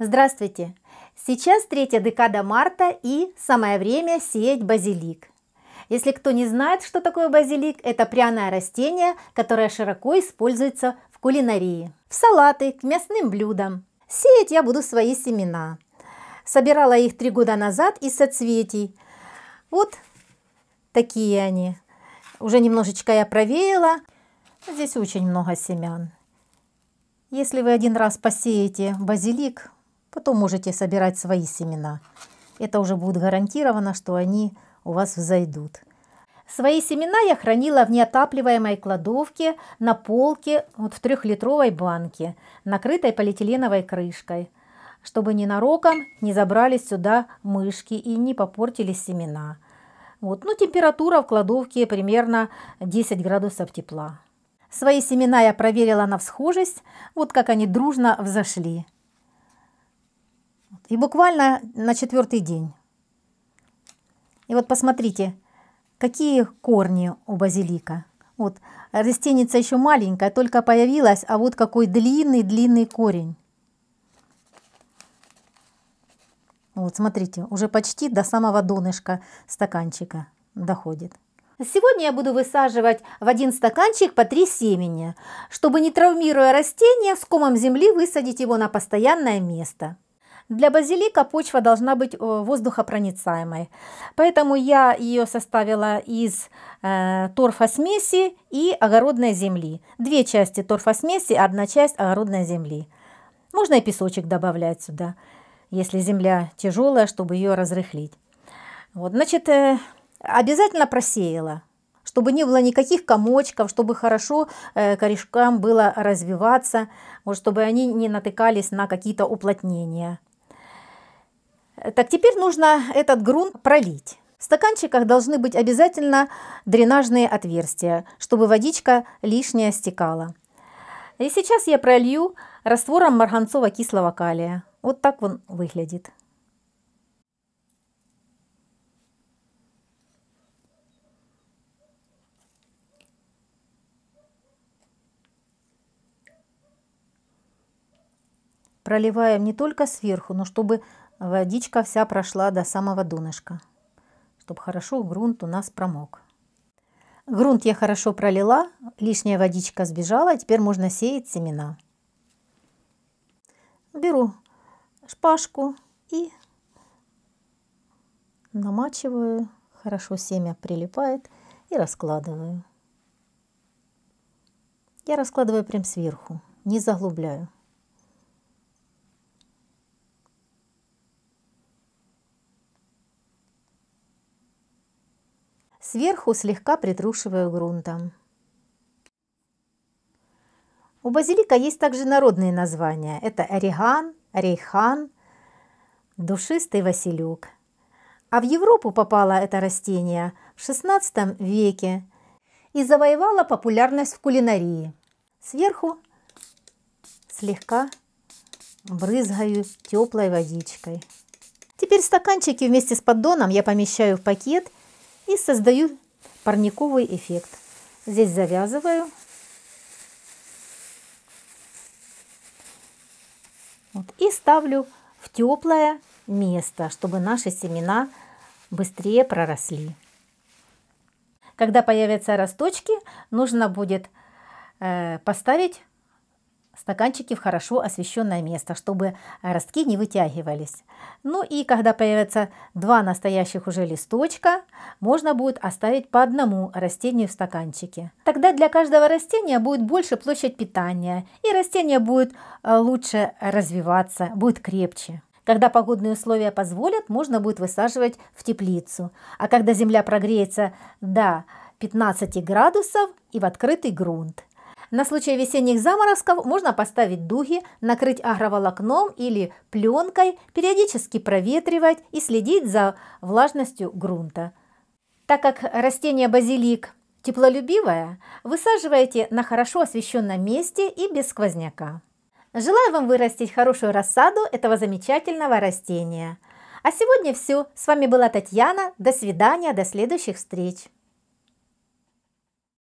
Здравствуйте! Сейчас третья декада марта и самое время сеять базилик. Если кто не знает, что такое базилик, это пряное растение, которое широко используется в кулинарии, в салаты, к мясным блюдам. Сеять я буду свои семена. Собирала их три года назад из соцветий. Вот такие они. Уже немножечко я провеяла. Здесь очень много семян. Если вы один раз посеете базилик, Потом можете собирать свои семена. Это уже будет гарантировано, что они у вас взойдут. Свои семена я хранила в неотапливаемой кладовке на полке вот в трехлитровой банке, накрытой полиэтиленовой крышкой, чтобы ненароком не забрались сюда мышки и не попортили семена. Вот. Ну, температура в кладовке примерно 10 градусов тепла. Свои семена я проверила на всхожесть, вот как они дружно взошли. И буквально на четвертый день. И вот посмотрите, какие корни у базилика. Вот, растеница еще маленькая, только появилась, а вот какой длинный-длинный корень. Вот, смотрите, уже почти до самого донышка стаканчика доходит. Сегодня я буду высаживать в один стаканчик по три семени, чтобы не травмируя растение, с комом земли высадить его на постоянное место. Для базилика почва должна быть э, воздухопроницаемой, поэтому я ее составила из э, торфосмеси и огородной земли. Две части торфосмеси, одна часть огородной земли. Можно и песочек добавлять сюда, если земля тяжелая, чтобы ее разрыхлить. Вот, значит, э, обязательно просеяла чтобы не было никаких комочков, чтобы хорошо э, корешкам было развиваться, вот, чтобы они не натыкались на какие-то уплотнения. Так, теперь нужно этот грунт пролить. В стаканчиках должны быть обязательно дренажные отверстия, чтобы водичка лишняя стекала. И сейчас я пролью раствором марганцово-кислого калия. Вот так он выглядит. Проливаем не только сверху, но чтобы Водичка вся прошла до самого донышка, чтобы хорошо грунт у нас промок. Грунт я хорошо пролила, лишняя водичка сбежала, а теперь можно сеять семена. Беру шпажку и намачиваю, хорошо семя прилипает и раскладываю. Я раскладываю прям сверху, не заглубляю. сверху слегка притрушиваю грунтом. У базилика есть также народные названия. Это ореган, рейхан, душистый василюк. А в Европу попало это растение в XVI веке и завоевало популярность в кулинарии. Сверху слегка брызгаю теплой водичкой. Теперь стаканчики вместе с поддоном я помещаю в пакет – и создаю парниковый эффект. Здесь завязываю. Вот, и ставлю в теплое место, чтобы наши семена быстрее проросли. Когда появятся росточки, нужно будет э, поставить стаканчики в хорошо освещенное место, чтобы ростки не вытягивались. Ну и когда появятся два настоящих уже листочка, можно будет оставить по одному растению в стаканчике. Тогда для каждого растения будет больше площадь питания, и растение будет э, лучше развиваться, будет крепче. Когда погодные условия позволят, можно будет высаживать в теплицу. А когда земля прогреется до 15 градусов и в открытый грунт – на случай весенних заморозков можно поставить дуги, накрыть агроволокном или пленкой, периодически проветривать и следить за влажностью грунта. Так как растение базилик теплолюбивое, высаживайте на хорошо освещенном месте и без сквозняка. Желаю вам вырастить хорошую рассаду этого замечательного растения. А сегодня все. С вами была Татьяна. До свидания, до следующих встреч.